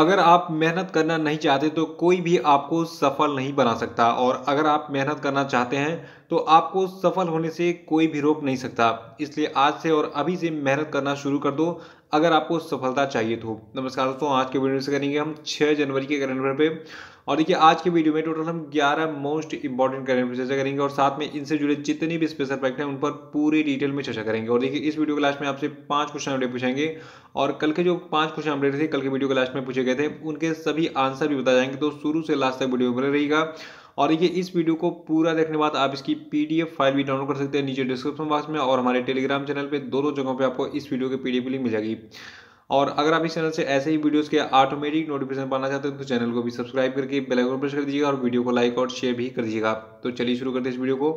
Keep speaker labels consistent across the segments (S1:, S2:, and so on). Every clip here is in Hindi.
S1: अगर आप मेहनत करना नहीं चाहते तो कोई भी आपको सफल नहीं बना सकता और अगर आप मेहनत करना चाहते हैं तो आपको सफल होने से कोई भी रोक नहीं सकता इसलिए आज से और अभी से मेहनत करना शुरू कर दो अगर आपको सफलता चाहिए तो नमस्कार दोस्तों आज के वीडियो से करेंगे हम 6 जनवरी के करंट अफेयर पे और देखिए आज के वीडियो में टोटल हम 11 मोस्ट इंपॉर्टेंट करंट चर्चा करेंगे और साथ में इनसे जुड़े जितने भी स्पेशल फैक्ट हैं उन पर पूरी डिटेल में चर्चा करेंगे और देखिए इस वीडियो के लास्ट में आपसे पांच क्वेश्चन अपडेट पूछेंगे और कल के जो पांच क्वेश्चन अपडेट थे कल के वीडियो के लास्ट में पूछे गए थे उनके सभी आंसर भी बताए जाएंगे तो शुरू से लास्ट तक वीडियो बने रहेगा और ये इस वीडियो को पूरा देखने बाद आप इसकी पीडीएफ फाइल भी डाउनलोड कर सकते हैं नीचे डिस्क्रिप्शन बॉक्स में और हमारे टेलीग्राम चैनल पर दोनों जगहों पर आपको इस वीडियो की पीडीएफ लिंक मिल जाएगी और अगर आप इस चैनल से ऐसे ही वीडियोस के ऑटोमेटिक नोटिफिकेशन पाना चाहते हैं तो चैनल को भी सब्सक्राइब करके बेल आइकन प्रेस कर दीजिएगा और वीडियो को लाइक और शेयर भी कर दीजिएगा तो चलिए शुरू करते हैं इस वीडियो को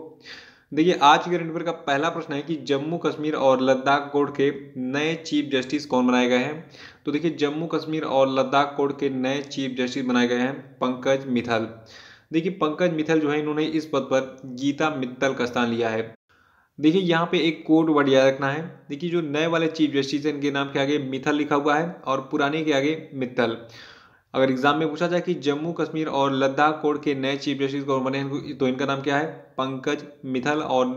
S1: देखिए आज के रेंट का पहला प्रश्न है कि जम्मू कश्मीर और लद्दाख कोर्ट के नए चीफ जस्टिस कौन बनाए गए हैं तो देखिए जम्मू कश्मीर और लद्दाख कोर्ट के नए चीफ जस्टिस बनाए गए हैं पंकज मिथल देखिए पंकज मिथल जो है इन्होंने इस पद पर गीता मित्तल का स्थान लिया है देखिए यहाँ पे एक कोड वर्ड याद रखना है देखिए जो नए वाले चीफ जस्टिस हैं इनके नाम के आगे मिथल लिखा हुआ है और पुराने के आगे मित्तल अगर एग्जाम में पूछा जाए कि जम्मू कश्मीर और लद्दाख कोर्ट के नए चीफ जस्टिस कौन बने हैं तो इनका नाम क्या है पंकज मिथल और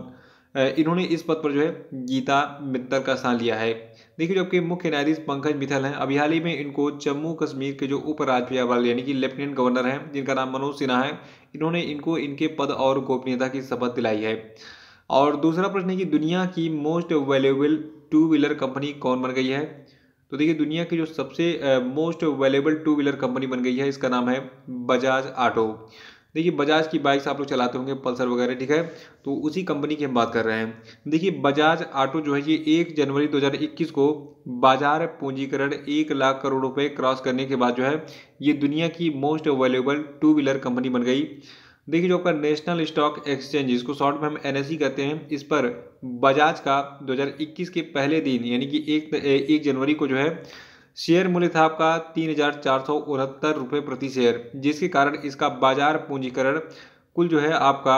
S1: इन्होंने इस पद पर जो है गीता मित्तल का स्थान लिया है देखिए जो आपके मुख्य न्यायाधीश पंकज मिथल हैं अभी हाल ही में इनको जम्मू कश्मीर के जो उपराज्यपाल यानी कि लेफ्टिनेंट गवर्नर हैं जिनका नाम मनोज सिन्हा है इन्होंने इनको इनके पद और गोपनीयता की शपथ दिलाई है और दूसरा प्रश्न है कि दुनिया की most valuable two wheeler company कौन बन गई है तो देखिए दुनिया की जो सबसे most valuable two wheeler company बन गई है इसका नाम है बजाज ऑटो देखिए बजाज की बाइक्स आप लोग चलाते होंगे पल्सर वगैरह ठीक है तो उसी कंपनी की हम बात कर रहे हैं देखिए बजाज ऑटो जो है ये एक जनवरी 2021 को बाजार पूंजीकरण एक लाख करोड़ रुपए क्रॉस करने के बाद जो है ये दुनिया की most valuable two wheeler company बन गई देखिए जो आपका नेशनल स्टॉक एक्सचेंज इसको शॉर्ट में हम एन e कहते हैं इस पर बजाज का 2021 के पहले दिन यानी कि एक, एक जनवरी को जो है शेयर मूल्य था आपका तीन हज़ार चार सौ उनहत्तर रुपये प्रति शेयर जिसके कारण इसका बाजार पूंजीकरण कुल जो है आपका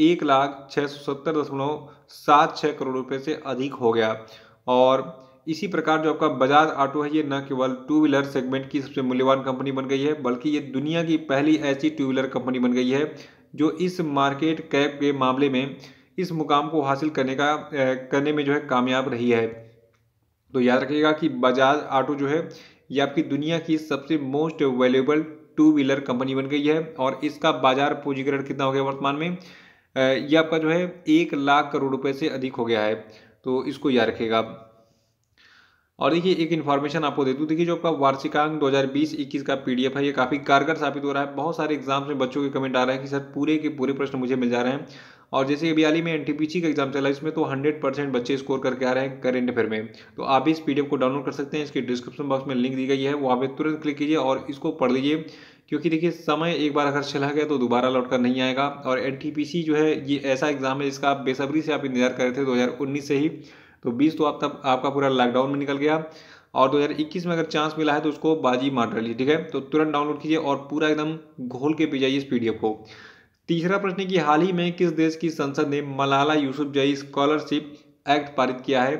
S1: एक लाख छः सौ सत्तर दशमलव सात छः करोड़ रुपये से अधिक हो गया और इसी प्रकार जो आपका बजाज ऑटो है ये न केवल टू व्हीलर सेगमेंट की सबसे मूल्यवान कंपनी बन गई है बल्कि ये दुनिया की पहली ऐसी टू व्हीलर कंपनी बन गई है जो इस मार्केट कैप के मामले में इस मुकाम को हासिल करने का करने में जो है कामयाब रही है तो याद रखिएगा कि बजाज ऑटो जो है ये आपकी दुनिया की सबसे most valuable two wheeler company बन गई है और इसका बाजार पूंजीकरण कितना हो गया वर्तमान में ये आपका जो है एक लाख करोड़ रुपए से अधिक हो गया है तो इसको याद रखिएगा और देखिए एक इन्फॉर्मेशन आपको दे दूँ देखिए जो आपका वार्षिकांक 2020-21 का पीडीएफ है ये काफ़ी कारगर साबित हो रहा है बहुत सारे एग्जाम्स में बच्चों के कमेंट आ रहे हैं कि सर पूरे के पूरे प्रश्न मुझे मिल जा रहे हैं और जैसे अभी हाल ही में एन का एग्जाम चला इसमें तो हंड्रेड परसेंट बच्चे स्कोर करके आ रहे हैं करेंट अफेयर में तो आप भी इस एफ को डाउनलोड कर सकते हैं इसके डिस्क्रिप्शन बॉक्स में लिंक दी गई है वहाँ पर तुरंत क्लिक कीजिए और इसको पढ़ लीजिए क्योंकि देखिए समय एक बार अगर चला गया तो दोबारा लौट कर नहीं आएगा और एन जो है ये ऐसा एग्ज़ाम है जिसका आप बेसब्री से आप इंतजार कर रहे थे उन्नीस से ही तो बीस तो आप तब आपका पूरा लॉकडाउन में निकल गया और 2021 में अगर चांस मिला है तो उसको बाजी मार डालिए ठीक है तो तुरंत डाउनलोड कीजिए और पूरा एकदम घोल के पी जाइए इस पी को तीसरा प्रश्न कि हाल ही में किस देश की संसद ने मलाला यूसुफ जई स्कॉलरशिप एक्ट पारित किया है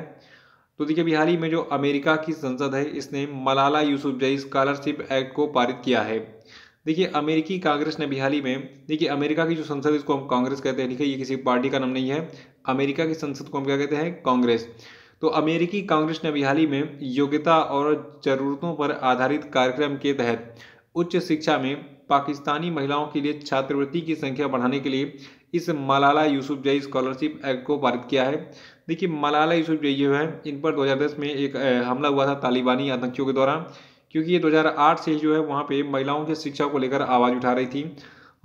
S1: तो देखिए अभी हाल ही में जो अमेरिका की संसद है इसने मलाला यूसुफ जई स्कॉलरशिप एक्ट को पारित किया है देखिए अमेरिकी कांग्रेस ने हाल ही में देखिए अमेरिका की जो संसद इसको हम कांग्रेस कहते हैं ठीक है ये किसी पार्टी का नाम नहीं है अमेरिका की संसद को हम क्या कहते हैं कांग्रेस तो अमेरिकी कांग्रेस ने हाल ही में योग्यता और जरूरतों पर आधारित कार्यक्रम के तहत उच्च शिक्षा में पाकिस्तानी महिलाओं के लिए छात्रवृत्ति की संख्या बढ़ाने के लिए इस मलाला यूसुफ जई स्कॉलरशिप एक्ट को पारित किया है देखिए मलाला यूसुफ जई जो है इन पर 2010 में एक हमला हुआ था तालिबानी आतंकियों के द्वारा क्योंकि ये 2008 से जो है वहाँ पे महिलाओं की शिक्षा को लेकर आवाज़ उठा रही थी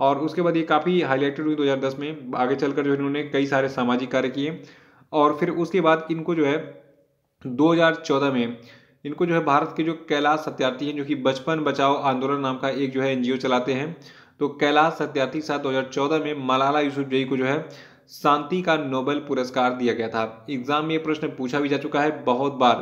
S1: और उसके बाद ये काफ़ी हाईलाइटेड हुई 2010 में आगे चलकर जो इन्होंने कई सारे सामाजिक कार्य किए और फिर उसके बाद इनको जो है 2014 में इनको जो है भारत के जो कैलाश सत्यार्थी हैं जो कि बचपन बचाओ आंदोलन नाम का एक जो है एनजीओ चलाते हैं तो कैलाश सत्यार्थी साल 2014 में मलाला जई को जो है शांति का नोबेल पुरस्कार दिया गया था एग्जाम में ये प्रश्न पूछा भी जा चुका है बहुत बार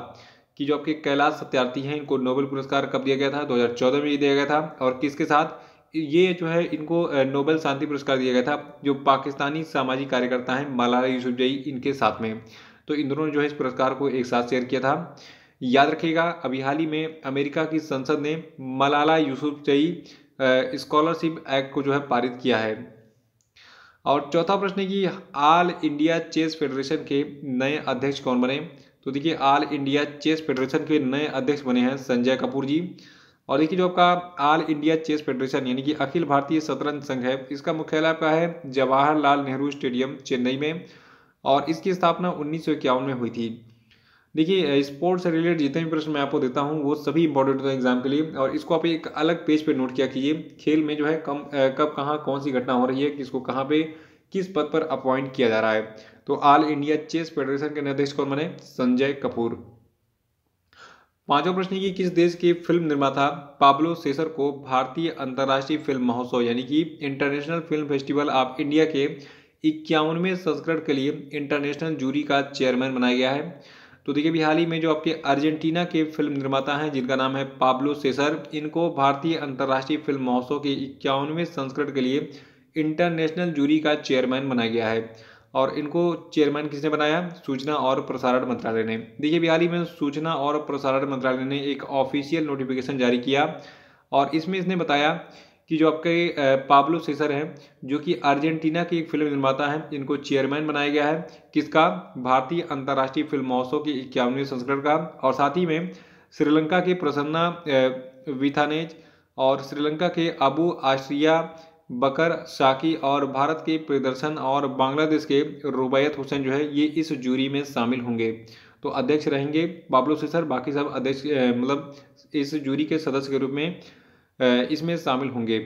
S1: कि जो आपके कैलाश सत्यार्थी हैं इनको नोबेल पुरस्कार कब दिया गया था 2014 में ये दिया गया था और किसके साथ ये जो है इनको नोबेल शांति पुरस्कार दिया गया था जो पाकिस्तानी सामाजिक कार्यकर्ता हैं मलाला यूसुफ जई इनके साथ में तो इन दोनों ने जो है इस पुरस्कार को एक साथ शेयर किया था याद रखिएगा अभी हाल ही में अमेरिका की संसद ने मलाला यूसुफजई स्कॉलरशिप एक्ट को जो है पारित किया है और चौथा प्रश्न है कि ऑल इंडिया चेस फेडरेशन के नए अध्यक्ष कौन बने तो देखिए ऑल इंडिया चेस फेडरेशन के नए अध्यक्ष बने हैं संजय कपूर जी और देखिए जो आपका ऑल इंडिया चेस फेडरेशन यानी कि अखिल भारतीय शतरंज संघ है इसका मुख्यालय आपका है जवाहरलाल नेहरू स्टेडियम चेन्नई में और इसकी स्थापना उन्नीस में हुई थी देखिए स्पोर्ट्स से रिलेटेड जितने भी प्रश्न मैं आपको देता हूँ वो सभी इंपॉर्टेंट होते हैं एग्जाम के लिए और इसको आप एक अलग पेज पे नोट किया कीजिए खेल में जो है कम कब कहाँ कौन सी घटना हो रही है किसको कहाँ पे किस पद पर अपॉइंट किया जा रहा है तो ऑल इंडिया चेस फेडरेशन के निर्देश कौन बने संजय कपूर पांचवा प्रश्न कि किस देश के फिल्म निर्माता पाब्लो सेसर को भारतीय अंतर्राष्ट्रीय फिल्म महोत्सव यानी कि international film festival of India के इक्यावनवे संस्करण के लिए इंटरनेशनल जूरी का चेयरमैन बनाया गया है तो देखिए अभी हाल ही में जो आपके अर्जेंटीना के फिल्म निर्माता हैं जिनका नाम है पाब्लो सेसर इनको भारतीय अंतर्राष्ट्रीय फिल्म महोत्सव के इक्यावनवें संस्करण के लिए इंटरनेशनल जूरी का चेयरमैन बनाया गया है और इनको चेयरमैन किसने बनाया सूचना और प्रसारण मंत्रालय ने देखिए हाल ही में सूचना और प्रसारण मंत्रालय ने एक ऑफिशियल नोटिफिकेशन जारी किया और इसमें इसने बताया कि जो आपके पाब्लो सेसर हैं जो कि अर्जेंटीना के एक फिल्म निर्माता हैं इनको चेयरमैन बनाया गया है किसका भारतीय अंतर्राष्ट्रीय फिल्म महोत्सव के इक्यावनवें संस्करण का और साथ ही में श्रीलंका के प्रसन्ना विथानेज और श्रीलंका के अबू आश्रिया बकर साकी और भारत के प्रदर्शन और बांग्लादेश के रुबैयत हुसैन जो है ये इस जूरी में शामिल होंगे तो अध्यक्ष रहेंगे बाबलू सेसर बाकी सब अध्यक्ष मतलब इस जूरी के सदस्य के रूप में इसमें शामिल होंगे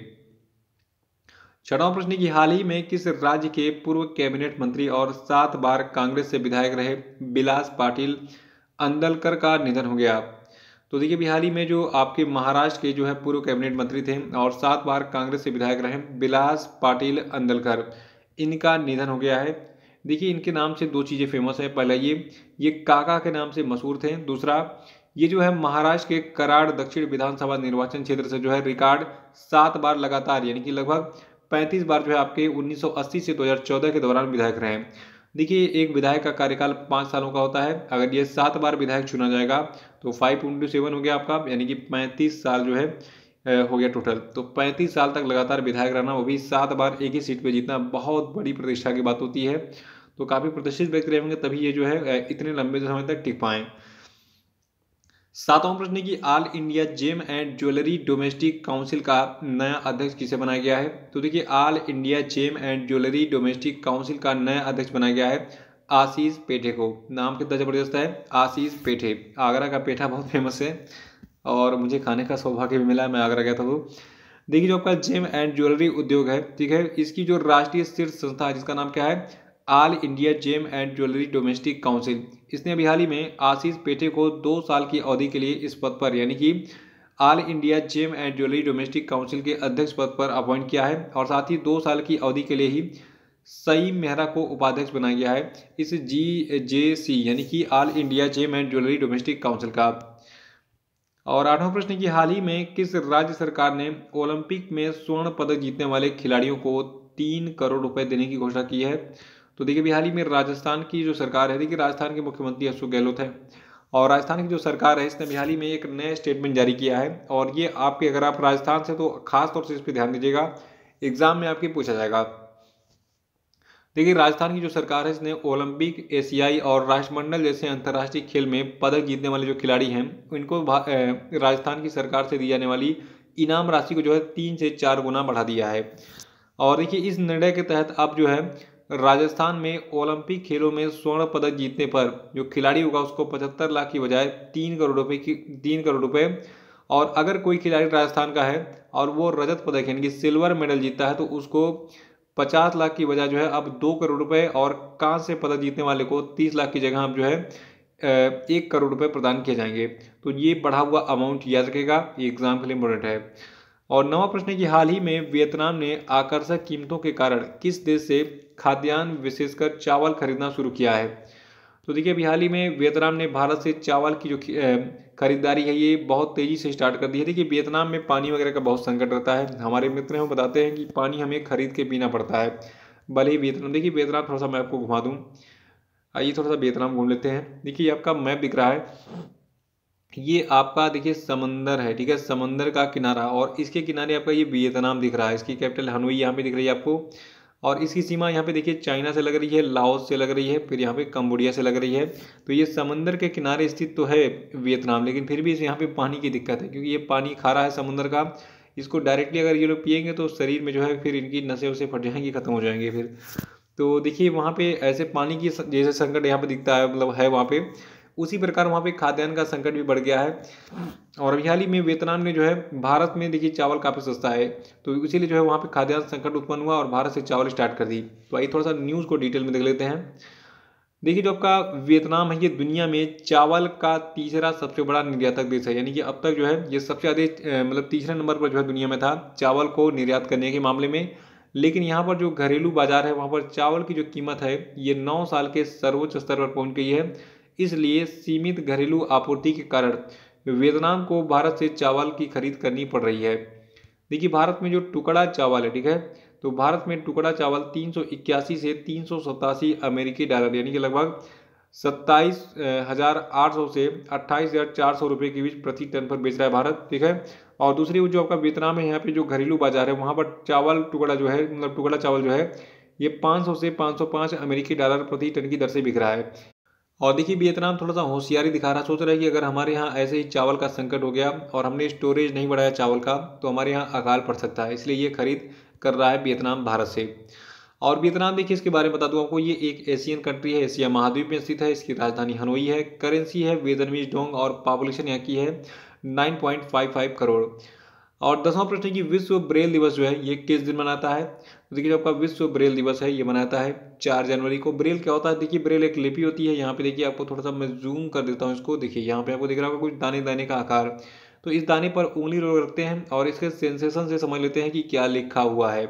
S1: छठवां प्रश्न की हाल ही में किस राज्य के पूर्व कैबिनेट मंत्री और सात बार कांग्रेस से विधायक रहे बिलास पाटिल अंदलकर का निधन हो गया तो देखिए हाल ही में जो आपके महाराष्ट्र के जो है पूर्व कैबिनेट मंत्री थे और सात बार कांग्रेस से विधायक रहे बिलास पाटिल अंदलकर इनका निधन हो गया है देखिए इनके नाम से दो चीज़ें फेमस है पहला ये ये काका के नाम से मशहूर थे दूसरा ये जो है महाराष्ट्र के कराड़ दक्षिण विधानसभा निर्वाचन क्षेत्र से जो है रिकॉर्ड सात बार लगातार यानी कि लगभग पैंतीस बार जो है आपके 1980 से 2014 के दौरान विधायक रहे हैं देखिए एक विधायक का कार्यकाल पाँच सालों का होता है अगर ये सात बार विधायक चुना जाएगा तो फाइव इंटू सेवन हो गया आपका यानी कि पैंतीस साल जो है हो गया टोटल तो पैंतीस साल तक लगातार विधायक रहना वो भी सात बार एक ही सीट पे जीतना बहुत बड़ी प्रतिष्ठा की बात होती है तो काफ़ी प्रतिष्ठित व्यक्ति रहेंगे तभी ये जो है इतने लंबे समय तक टिक पाएँ सातवां प्रश्न है कि all India gem and jewellery domestic council का नया अध्यक्ष किसे बनाया गया है तो देखिए all India gem and jewellery domestic council का नया अध्यक्ष बनाया गया है आशीष पेठे को नाम कितना जबरदस्त है आशीष पेठे आगरा का पेठा बहुत फेमस है और मुझे खाने का सौभाग्य भी मिला मैं आगरा गया था वो देखिए जो आपका जेम एंड ज्वेलरी उद्योग है ठीक है इसकी जो राष्ट्रीय शीर्ष संस्था है जिसका नाम क्या है all India gem and jewellery domestic council इसने अभी हाल ही में आशीष पेठे को दो साल की अवधि के लिए इस पद पर यानी कि all India gem and jewellery domestic council के अध्यक्ष पद पर अपॉइंट किया है और साथ ही दो साल की अवधि के लिए ही सई मेहरा को उपाध्यक्ष बनाया गया है इस जी जे सी यानी कि all India gem and jewellery domestic council का और आठवां प्रश्न की हाल ही में किस राज्य सरकार ने ओलंपिक में स्वर्ण पदक जीतने वाले खिलाड़ियों को तीन करोड़ रुपए देने की घोषणा की है तो देखिए अभी हाल ही में राजस्थान की जो सरकार है देखिए राजस्थान के मुख्यमंत्री अशोक गहलोत हैं और राजस्थान की जो सरकार है इसने अभी हाल ही में एक नया स्टेटमेंट जारी किया है और ये आपके अगर आप राजस्थान से तो खास तौर से इस पर ध्यान दीजिएगा एग्जाम में आपके पूछा जाएगा देखिए राजस्थान की जो सरकार है इसने ओलंपिक एशियाई और राष्ट्रमंडल जैसे अंतर्राष्ट्रीय खेल में पदक जीतने वाले जो खिलाड़ी हैं उनको राजस्थान की सरकार से दी जाने वाली इनाम राशि को जो है तीन से चार गुना बढ़ा दिया है और देखिए इस निर्णय के तहत अब जो है राजस्थान में ओलंपिक खेलों में स्वर्ण पदक जीतने पर जो खिलाड़ी होगा उसको पचहत्तर लाख की बजाय तीन करोड़ रुपए की तीन करोड़ रुपए और अगर कोई खिलाड़ी राजस्थान का है और वो रजत पदक यानी कि सिल्वर मेडल जीतता है तो उसको पचास लाख की बजाय जो है अब दो करोड़ रुपए और कांस्य पदक जीतने वाले को तीस लाख की जगह अब जो है एक करोड़ रुपए प्रदान किए जाएंगे तो ये बढ़ा हुआ अमाउंट याद रखेगा ये एग्जाम के लिए इम्पोर्टेंट है और नवा प्रश्न है कि हाल ही में वियतनाम ने आकर्षक कीमतों के कारण किस देश से खाद्यान्न विशेषकर चावल खरीदना शुरू किया है तो देखिए अभी हाल ही में वियतनाम ने भारत से चावल की जो खरीदारी है ये बहुत तेज़ी से स्टार्ट कर दी है देखिए वियतनाम में पानी वगैरह का बहुत संकट रहता है हमारे मित्र हैं वो बताते हैं कि पानी हमें खरीद के पीना पड़ता है भले ही वियतनाम देखिए वियतनाम थोड़ा सा मैं आपको घुमा दूँ आइए थोड़ा सा वियतनाम घूम लेते हैं देखिए आपका मैप दिख रहा है ये आपका देखिए समंदर है ठीक है समंदर का किनारा और इसके किनारे आपका ये वियतनाम दिख रहा है इसकी कैपिटल हनोई यहाँ पे दिख रही है आपको और इसकी सीमा यहाँ पे देखिए चाइना से लग रही है लाओस से लग रही है फिर यहाँ पे कम्बोडिया से लग रही है तो ये समुद्र के किनारे स्थित तो है वियतनाम लेकिन फिर भी इस यहाँ पे पानी की दिक्कत है क्योंकि ये पानी खारा है समुंदर का इसको डायरेक्टली अगर ये लोग पियेंगे तो शरीर में जो है फिर इनकी नशे उसे फट जाएंगे ख़त्म हो जाएंगे फिर तो देखिए वहाँ पर ऐसे पानी की जैसे संकट यहाँ पर दिखता है मतलब है वहाँ पर उसी प्रकार वहाँ पे खाद्यान्न का संकट भी बढ़ गया है और अभी हाल ही में वियतनाम ने जो है भारत में देखिए चावल काफ़ी सस्ता है तो इसीलिए जो है वहाँ पे खाद्यान्न संकट उत्पन्न हुआ और भारत से चावल स्टार्ट कर दी तो आइए थोड़ा सा न्यूज़ को डिटेल में देख लेते हैं देखिए जो आपका वियतनाम है ये दुनिया में चावल का तीसरा सबसे बड़ा निर्यातक देश है यानी कि अब तक जो है ये सबसे ज़्यादा मतलब तीसरे नंबर पर जो है दुनिया में था चावल को निर्यात करने के मामले में लेकिन यहाँ पर जो घरेलू बाजार है वहाँ पर चावल की जो कीमत है ये नौ साल के सर्वोच्च स्तर पर पहुँच गई है इसलिए सीमित घरेलू आपूर्ति के कारण वियतनाम को भारत से चावल की खरीद करनी पड़ रही है देखिए भारत में जो टुकड़ा चावल है ठीक है तो भारत में टुकड़ा चावल तीन से तीन अमेरिकी डॉलर यानी कि लगभग सत्ताईस हज़ार आठ सौ से अट्ठाईस हज़ार चार सौ रुपये के बीच प्रति टन पर बेच रहा है भारत ठीक है और दूसरी जो आपका वियतनाम है यहाँ पे जो घरेलू बाजार है वहाँ पर चावल टुकड़ा जो है मतलब टुकड़ा चावल जो है ये पाँच सौ से पाँच सौ पाँच अमेरिकी डॉलर प्रति टन की दर से बिक रहा है और देखिए वियतनाम थोड़ा सा होशियारी दिखा रहा सोच रहा है कि अगर हमारे यहाँ ऐसे ही चावल का संकट हो गया और हमने स्टोरेज नहीं बढ़ाया चावल का तो हमारे यहाँ अकाल पड़ सकता है इसलिए ये खरीद कर रहा है वियतनाम भारत से और वियतनाम देखिए इसके बारे में बता दूँ आपको ये एक एशियन कंट्री है एशिया महाद्वीप में स्थित है इसकी राजधानी हनोई है करेंसी है वेदनवीज डोंग और पॉपुलेशन यहाँ की है नाइन करोड़ और दसवां प्रश्न है कि विश्व ब्रेल दिवस जो है ये किस दिन मनाता है तो देखिए जो आपका विश्व ब्रेल दिवस है ये मनाता है चार जनवरी को ब्रेल क्या होता है देखिए ब्रेल एक लिपि होती है यहाँ पे देखिए आपको थोड़ा सा मैं जूम कर देता हूँ इसको देखिए यहाँ पे आपको दिख रहा होगा कुछ दाने दाने का आकार तो इस दाने पर उंगली लोग रखते हैं और इसके सेंसेशन से समझ लेते हैं कि क्या लिखा हुआ है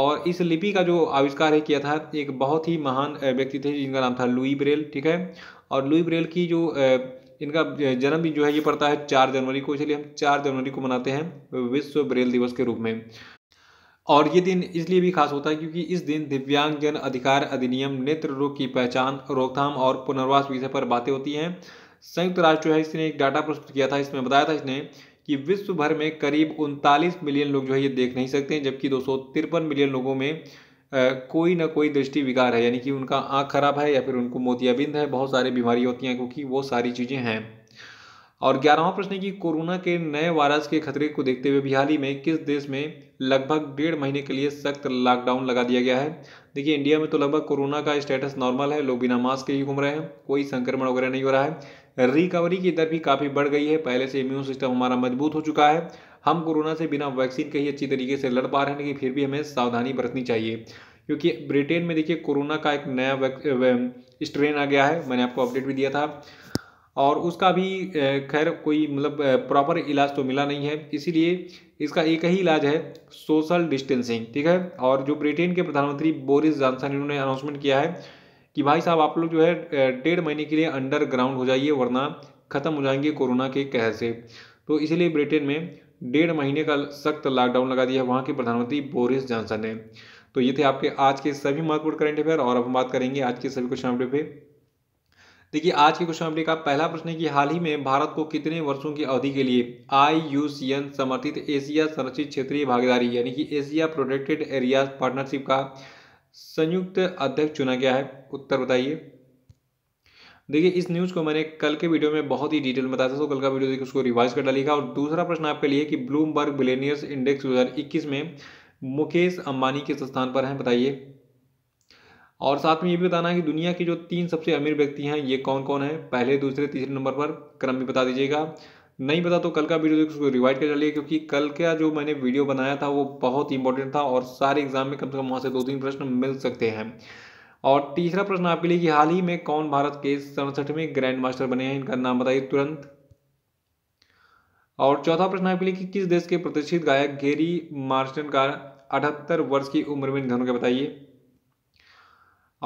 S1: और इस लिपि का जो आविष्कार है किया था एक बहुत ही महान व्यक्ति थे जिनका नाम था लुई ब्रेल ठीक है और लुई ब्रेल की जो इनका जन्म भी जो है ये पड़ता है चार जनवरी को इसलिए हम चार जनवरी को मनाते हैं विश्व ब्रेल दिवस के रूप में और ये दिन इसलिए भी खास होता है क्योंकि इस दिन दिव्यांग जन अधिकार अधिनियम नेत्र रोग की पहचान रोकथाम और पुनर्वास विषय पर बातें होती हैं संयुक्त राष्ट्र जो है इसने एक डाटा प्रस्तुत किया था इसमें बताया था इसने कि विश्व भर में करीब उनतालीस मिलियन लोग जो है ये देख नहीं सकते जबकि दो मिलियन लोगों में कोई ना कोई दृष्टि विकार है यानी कि उनका आँख खराब है या फिर उनको मोतियाबिंद है बहुत सारी बीमारी होती हैं क्योंकि वो सारी चीज़ें हैं और ग्यारहवा प्रश्न है कि कोरोना के नए वायरस के खतरे को देखते हुए बिहार में किस देश में लगभग डेढ़ महीने के लिए सख्त लॉकडाउन लगा दिया गया है देखिए इंडिया में तो लगभग कोरोना का स्टेटस नॉर्मल है लोग बिना मास्क के ही घूम रहे हैं कोई संक्रमण वगैरह नहीं हो रहा है रिकवरी की दर भी काफ़ी बढ़ गई है पहले से इम्यून सिस्टम हमारा मजबूत हो चुका है हम कोरोना से बिना वैक्सीन के ही अच्छी तरीके से लड़ पा रहे हैं लेकिन फिर भी हमें सावधानी बरतनी चाहिए क्योंकि ब्रिटेन में देखिए कोरोना का एक नया स्ट्रेन आ गया है मैंने आपको अपडेट भी दिया था और उसका भी खैर कोई मतलब प्रॉपर इलाज तो मिला नहीं है इसीलिए इसका एक ही इलाज है सोशल डिस्टेंसिंग ठीक है और जो ब्रिटेन के प्रधानमंत्री बोरिस जॉनसन इन्होंने अनाउंसमेंट किया है कि भाई साहब आप लोग जो है डेढ़ महीने के लिए अंडरग्राउंड हो जाइए वरना ख़त्म हो जाएंगे कोरोना के कहर से तो इसीलिए ब्रिटेन में डेढ़ महीने का सख्त लॉकडाउन लगा दिया है वहाँ के प्रधानमंत्री बोरिस जॉनसन ने तो ये थे आपके आज के सभी महत्वपूर्ण करंट अफेयर और अब हम बात करेंगे आज के सभी क्वेश्चन अपडेट पे देखिए आज के क्वेश्चन अपडेट का पहला प्रश्न है कि हाल ही में भारत को कितने वर्षों की अवधि के लिए आई समर्थित एशिया संरक्षित क्षेत्रीय भागीदारी यानी कि एशिया प्रोटेक्टेड एरिया पार्टनरशिप का संयुक्त अध्यक्ष चुना गया है उत्तर बताइए देखिए इस न्यूज़ को मैंने कल के वीडियो में बहुत ही डिटेल बताया था तो कल का वीडियो देखिए उसको रिवाइज कर डालिएगा और दूसरा प्रश्न आपके लिए कि ब्लूमबर्ग बिलेनियर्स इंडेक्स 2021 में मुकेश अंबानी किस स्थान पर हैं बताइए और साथ में ये भी बताना है कि दुनिया के जो तीन सबसे अमीर व्यक्ति हैं ये कौन कौन है पहले दूसरे तीसरे नंबर पर क्रम भी बता दीजिएगा नहीं पता तो कल का वीडियो देखिए उसको रिवाइज कर डालिए क्योंकि कल का जो मैंने वीडियो बनाया था वो बहुत इंपॉर्टेंट था और सारे एग्जाम में कम से कम वहाँ से दो तीन प्रश्न मिल सकते हैं और तीसरा प्रश्न आपके लिए कि हाल ही में कौन भारत के सड़सठवें ग्रैंड मास्टर बने हैं इनका नाम बताइए तुरंत और चौथा प्रश्न आपके लिए कि किस देश के प्रतिष्ठित गायक गेरी मार्स्टन का अठहत्तर वर्ष की उम्र में निधन हो गया बताइए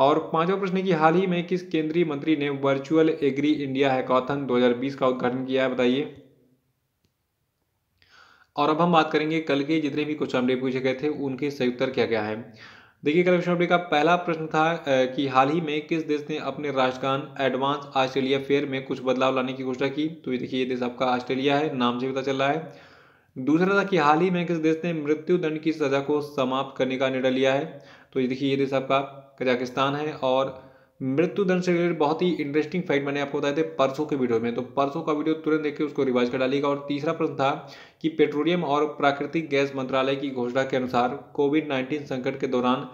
S1: और पांचवा प्रश्न है कि हाल ही में किस केंद्रीय मंत्री ने वर्चुअल एग्री इंडिया हैकाथन 2020 का उद्घाटन किया है बताइए और अब हम बात करेंगे कल के जितने भी क्वेश्चन पूछे गए थे उनके सही उत्तर क्या क्या है देखिए कल विश्व का पहला प्रश्न था कि हाल ही में किस देश ने अपने राष्ट्रगान एडवांस ऑस्ट्रेलिया फेयर में कुछ बदलाव लाने की घोषणा की तो ये देखिए ये देश आपका ऑस्ट्रेलिया है नाम से पता चल रहा है दूसरा था कि हाल ही में किस देश ने मृत्यु दंड की सजा को समाप्त करने का निर्णय लिया है तो ये देखिए ये देश आपका कजाकिस्तान है और मृत्यु दंड से रिलेटेड बहुत ही इंटरेस्टिंग फैक्ट मैंने आपको बताए थे परसों के वीडियो में तो परसों का वीडियो तुरंत देखिए उसको रिवाइज कर डालिएगा और तीसरा प्रश्न था कि पेट्रोलियम और प्राकृतिक गैस मंत्रालय की घोषणा के अनुसार कोविड नाइन्टीन संकट के दौरान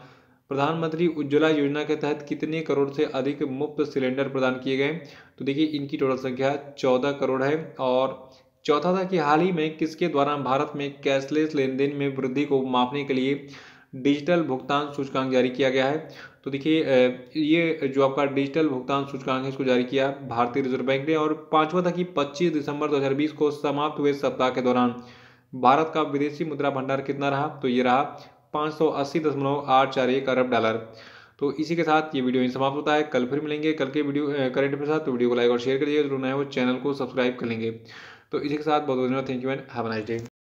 S1: प्रधानमंत्री उज्ज्वला योजना के तहत कितने करोड़ से अधिक मुफ्त सिलेंडर प्रदान किए गए तो देखिए इनकी टोटल संख्या चौदह करोड़ है और चौथा था कि हाल ही में किसके द्वारा भारत में कैशलेस लेन देन में वृद्धि को मापने के लिए डिजिटल भुगतान सूचकांक जारी किया गया है तो देखिए ये जो आपका डिजिटल भुगतान सूचकांक है इसको जारी किया भारतीय रिजर्व बैंक ने और पांचवा था कि 25 दिसंबर 2020 को समाप्त हुए सप्ताह के दौरान भारत का विदेशी मुद्रा भंडार कितना रहा तो ये रहा पाँच अरब डॉलर तो इसी के साथ ये वीडियो समाप्त होता है कल फिर मिलेंगे कल के वीडियो करेंट अफेयर साथ तो वीडियो को लाइक और शेयर करिए जरूर नए हो चैनल को सब्सक्राइब कर लेंगे तो इसी के साथ बहुत बहुत धन्यवाद thank you and have nice day